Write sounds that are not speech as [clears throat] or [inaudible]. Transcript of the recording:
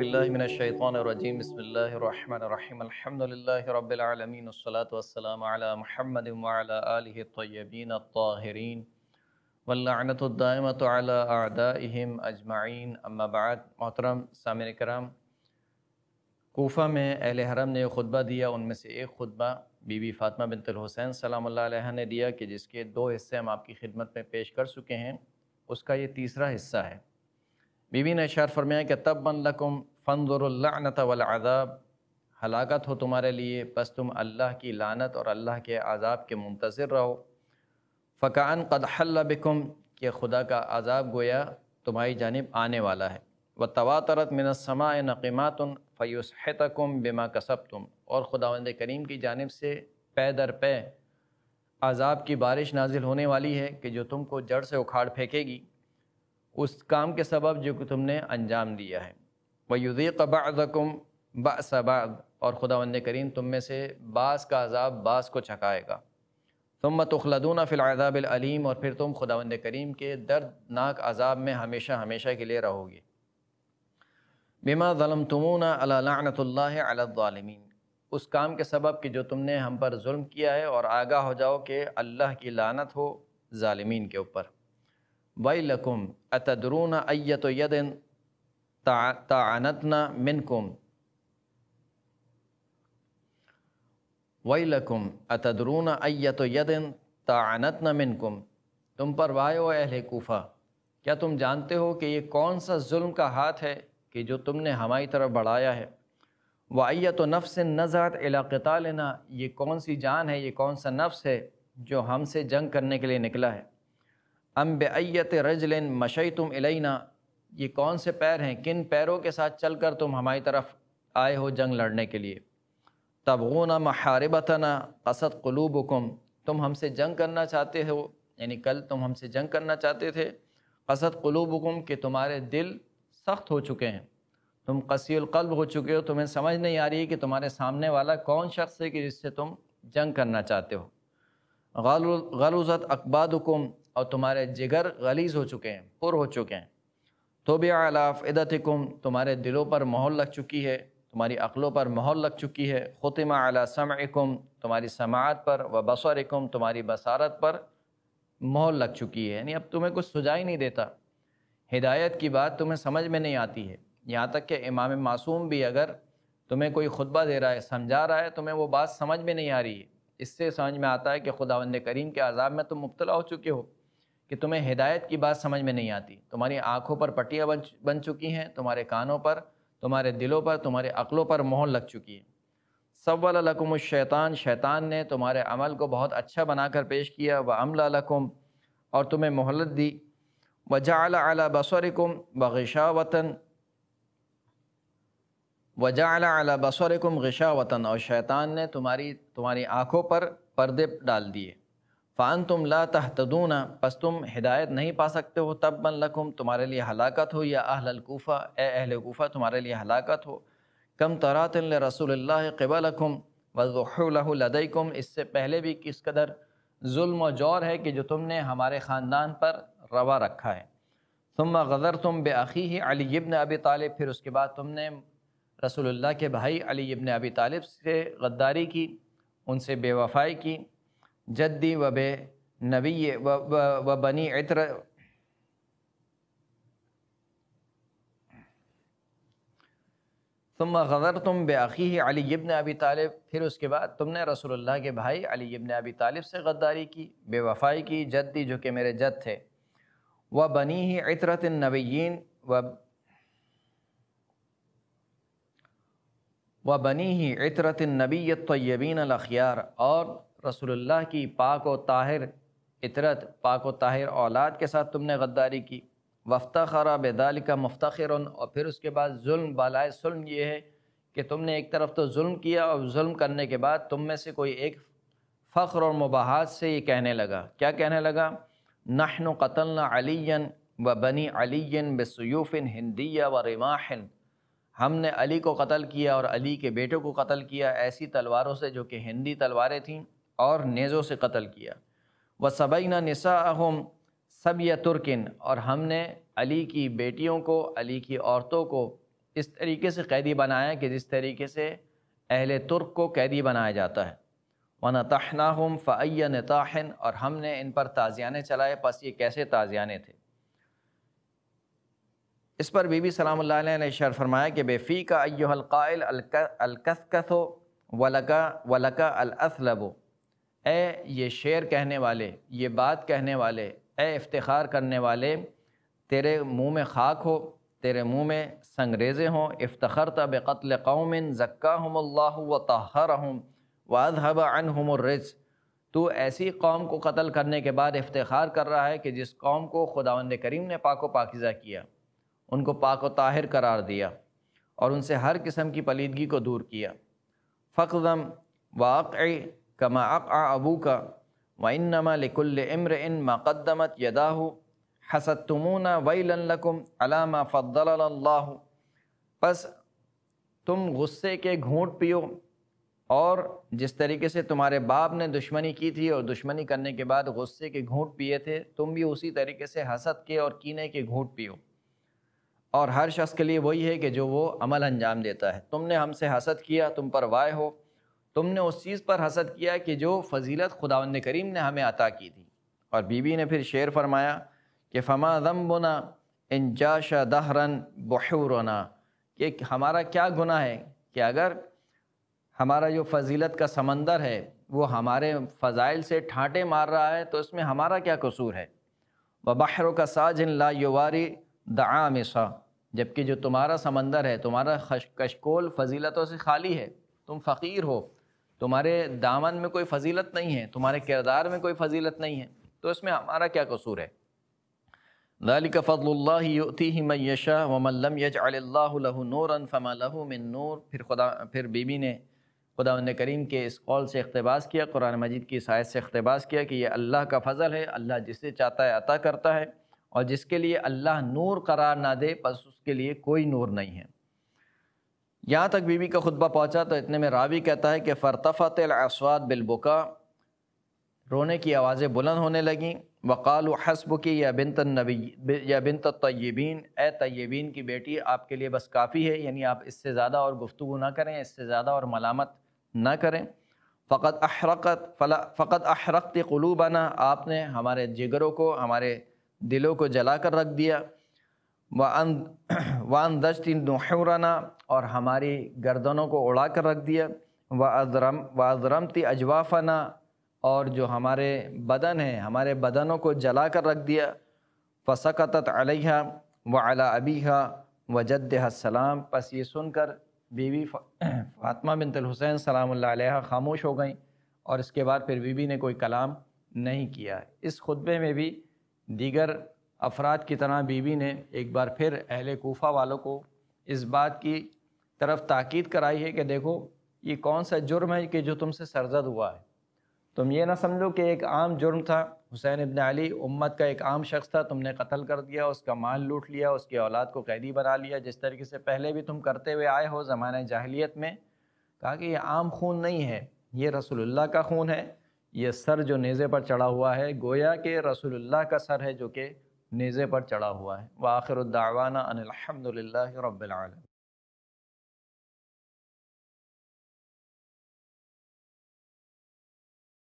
बिल्लाशैतरजीम अम्माबाद मोहतरम सामिन कराम कोफ़ा में अहल हरम ने खुतबा दिया उनमें से एक खुतबा बीबी फ़ातिमा बिनतल हुसैन सलाम ने दिया कि जिसके दो हिस्से हम आपकी खिदमत में पेश कर चुके हैं उसका ये तीसरा हिस्सा है बीबी ने इशार फरमाया कि तब बन लकुम फ़नदुरल्लानत वलआज़ाब हलाकत हो तुम्हारे लिए बस तुम अल्लाह की लानत और अल्लाह के आज़ाब के मुंतज़र रहो फ़कान कदहल्लबिकुम कि खुदा का आज़ाब गोया तुम्हारी जानब आने वाला है व तवातरत मिनसमा नक़ीमात फ़युसहतकुम बिमा कसब तुम और खुदावंद करीम की जानब से पै दर पै आज़ाब की बारिश नाजिल होने वाली है कि जो तुमको जड़ से उखाड़ फेंकेगी उस काम के सबब जो कि तुमने अंजाम दिया है व वयुदीक बाज़कुम बासबाद और खुदा करीम तुम में से बास का अजाब बास को छकाएगा तुम तखलदून फ़िलदाबलीम और फिर तुम खुदा करीम के दर्दनाक अजाब में हमेशा हमेशा के लिए रहोगे बिमा ज़लम तमूना अलानतल्लामीन उस काम के सबब कि जो तुमने हम पर म किया है और आगा हो जाओ कि अल्लाह की लानत हो ालमीन के ऊपर वही लकुम अतदरून अयत यदन तानतना मिनकुम वईलकुम अतदरून अयत यदिन तानतना मिनकुम तुम पर वायो अहल कोफ़ा क्या तुम जानते हो कि ये कौन सा जुल्म का हाथ है कि जो तुमने हमारी तरफ बढ़ाया है वायत नफ्स नज़ात इलाक़ता लेना ये कौन सी जान है ये कौन सा नफ्स है जो हमसे जंग करने के लिए निकला है अम्ब अयत रजलिन मशई तुम इलैना ये कौन से पैर हैं किन पैरों के साथ चल कर तुम हमारी तरफ आए हो जंग लड़ने के लिए तबगोना महारबतना कलूब हुकुम तुम हमसे जंग करना चाहते हो यानी कल तुम हमसे जंग करना चाहते थे कलूब हुकुम कि तुम्हारे दिल सख्त हो चुके हैं तुम कसीलकल्ब हो चुके हो तुम्हें समझ नहीं आ रही कि तुम्हारे सामने वाला कौन शख्स है कि जिससे तुम जंग करना चाहते हो अकबाद हुकुम और तुम्हारे जिगर गलीज़ हो चुके हैं पुर हो चुके हैं तो भी आलाफ इदतकुम तुम्हारे दिलों पर माहौल लग चुकी है तुम्हारी अक़लों पर माहौल लग चुकी है ख़ुतम अला समकुम तुम्हारी समात पर व बसरकुम तुम्हारी बसारत पर माहौल लग चुकी है यानी अब तुम्हें कुछ सुझाई नहीं देता हिदायत की बात तुम्हें समझ में नहीं आती है यहाँ तक कि इमाम मासूम भी अगर तुम्हें कोई खुतबा दे रहा है समझा रहा है तुम्हें वो बात समझ में नहीं आ रही है इससे समझ में आता है कि खुदावंद करीम के आज़ाब में तुम मुबतला हो चुके हो कि तुम्हें हिदायत की बात समझ में नहीं आती तुम्हारी आँखों पर पट्टियाँ बन बन चुकी हैं तुम्हारे कानों पर तुम्हारे दिलों पर तुम्हारे अक्लों पर मोहर लग चुकी है सवल लकुम शैतान शैतान ने तुम्हारे अमल को बहुत अच्छा बनाकर पेश किया व अमला लकुम और तुम्हें मोहलत दी व जाल अला बसरकुम बशा वतन व जाल अला बसरकुम वतन और शैतान ने तुम्हारी तुम्हारी आँखों पर पर्दे डाल दिए फ़ान तुम ला तहतदूना पस तुम हिदायत नहीं पा सकते हो तब मन लकुम तुम्हारे लिए हलाकत हो या अहलकूफ़ा ए अहल तुम्हारे लिए हलाकत हो कम तरातिन रसूल क़बलकुम वज़ुलदयकुम इससे पहले भी किस कदर जुल्म व जौर है कि जो तुमने हमारे ख़ानदान पर रवा रखा है तुम गज़र तुम बेअी ही अली इब्न अबी तालिब फिर उसके बाद तुमने रसूलुल्लाह के भाई अली इब्न अबी तालिब से गद्दारी की उनसे बेवफाई की जद्दी वबे नबी व, व, व बनी इतर तुम गज़र तुम बेअी अली इब्न अबी तालिब फिर उसके बाद तुमने रसूलुल्लाह के भाई अली इब्न अबी तालिब से गद्दारी की बेवफाई की जद्दी जो कि मेरे जद थे व बनी ही इतरत नबीन व व बनी ही इतरत नबी यबीन अखियार और रसूलुल्लाह की पाक व ताहिर इतरत पाक व ताहिर औलाद के साथ तुमने गद्दारी की वफ्ता खरा बेदाल का मुफ्तर और फिर उसके बाद जुल्म बालाए जुल्म ये है कि तुमने एक तरफ तो जुल्म किया और जुल्म करने के बाद तुम में से कोई एक फ़ख्र और मुबाहत से ये कहने लगा क्या कहने लगा नहन कतलना अलियन व बनी अलियन बसूफ़िन हिंदिया व रिमाहन हमने अली को कत्ल किया और अली के बेटों को कत्ल किया ऐसी तलवारों से जो कि हिंदी तलवारें थीं और नेज़ों से कत्ल किया व सबैना नसा अहम सब तुर्किन और हमने अली की बेटियों को अली की औरतों को इस तरीके से कैदी बनाया कि जिस तरीके से अहल तुर्क को कैदी बनाया जाता है न तहना हम फ़ैया नताहन और हमने इन पर ताज़ियाने चलाए बस ये कैसे ताज़ियाने थे इस पर बीबी सलाम ने शर फरमाया कि बेफ़ी का अयोहलकायल अलकसकसो वलका वलका अलअसलबो ए ये शेर कहने वाले ये बात कहने वाले ए इफ्तार करने वाले तेरे मुंह में खाक हो तेरे मुंह में संगरेज़े हों इफ्तखर तब कत्ल कौमिन ज़क्का व तहर हम वाजहब अनहमरज तो ऐसी कौम को कत्ल करने के बाद इफ्तार कर रहा है कि जिस कौम को खुदावंद करीम ने पाको पाकिज़ा किया उनको पाक ताहिर करार दिया और उनसे हर किस्म की पलीदगी को दूर किया फ़कदम वाक़ कम अक अबू का वन नमा लिकुल इम्र इन मक़दमत यदाहू हसत तुमूना वईलकुम अलामा फ़द्ला बस तुम गुस्से के घूट पियो और जिस तरीके से तुम्हारे बाप ने दुश्मनी की थी और दुश्मनी करने के बाद गुस्से के घूट पिए थे तुम भी उसी तरीके से हसद के और कीने के घूट पियो और हर शख्स के लिए वही है कि जो वो अमल अंजाम देता है तुमने हमसे हसद किया तुम पर वाय हो तुमने उस चीज़ पर हसद किया कि जो फजीलत खुदा करीम ने हमें अता की थी और बीबी ने फिर शेर फरमाया कि फमा इन इंजाशा दहरन बहरना कि हमारा क्या गुना है कि अगर हमारा जो फजीलत का समंदर है वो हमारे फ़ज़ाइल से ठाटे मार रहा है तो इसमें हमारा क्या कसूर है व बहरों का इन ला युवारी दआमिसा जबकि जो तुम्हारा समंदर है तुम्हारा खश कशकोल फजीलतों से खाली है तुम फ़कीर हो तुम्हारे दामन में कोई फजीलत नहीं है तुम्हारे किरदार में कोई फजीलत नहीं है तो इसमें हमारा क्या कसूर है दालिक फ़दल्लाती मैं यशा वमल्लम यज नूरन फ़मलहू मिन नूर फिर खुदा फिर बीबी ने खुदा ने करीम के इस कौल से अकतबास किया कुरान मजीद की शायद से अकतबास किया कि यह अल्लाह का फ़ज़ल है अल्लाह जिसे चाहता है अता करता है और जिसके लिए अल्लाह नूर करार ना दे बस उसके लिए कोई नूर नहीं है यहाँ तक बीवी का खुतबा पहुँचा तो इतने में रावी कहता है कि फ़रतफ़त असवाद बिलबुका रोने की आवाज़ें बुलंद होने लगें वक़ाल हसब की या बिन नबी या बिन तय्यबीन ए तय्यबीन की बेटी आपके लिए बस काफ़ी है यानी आप इससे ज़्यादा और गुफ्तु ना करें इससे ज़्यादा और मलामत ना करें फ़कत अहरकत फला फ़कत अहरकत क़लूबाना आपने हमारे जिगरों को हमारे दिलों को जला कर रख दिया वन तीन नुहराना और हमारी गर्दनों को उड़ा कर रख दिया व अजरम व अजरमती अजवाफ़ना और जो हमारे बदन हैं हमारे बदनों को जला कर रख दिया फ़सकत अलह व अला अबीहा व जद्दसलाम बस ये सुनकर बीवी फ़ातमा [clears throat] बिनतल हुसैन सलाम खामोश हो गई और इसके बाद फिर बीवी ने कोई कलाम नहीं किया इस खुतबे में भी दीगर अफराद की तरह बीवी ने एक बार फिर अहल कोफा वालों को इस बात की तरफ ताक़द कराई है कि देखो ये कौन सा जुर्म है कि जो तुमसे सरजद हुआ है तुम ये ना समझो कि एक आम जुर्म था हुसैन इबन अली उम्मत का एक आम शख्स था तुमने कत्ल कर दिया उसका माल लूट लिया उसकी औलाद को कैदी बना लिया जिस तरीके से पहले भी तुम करते हुए आए हो ज़माने जाहलीत में कहा कि ये आम खून नहीं है ये रसोल्ला का खून है ये सर जो नेज़े पर चढ़ा हुआ है गोया के रसोल्ला का सर है जो कि नेज़े पर चढ़ा हुआ है वाखिर दावाना अनिलहमदिल्ला रबालम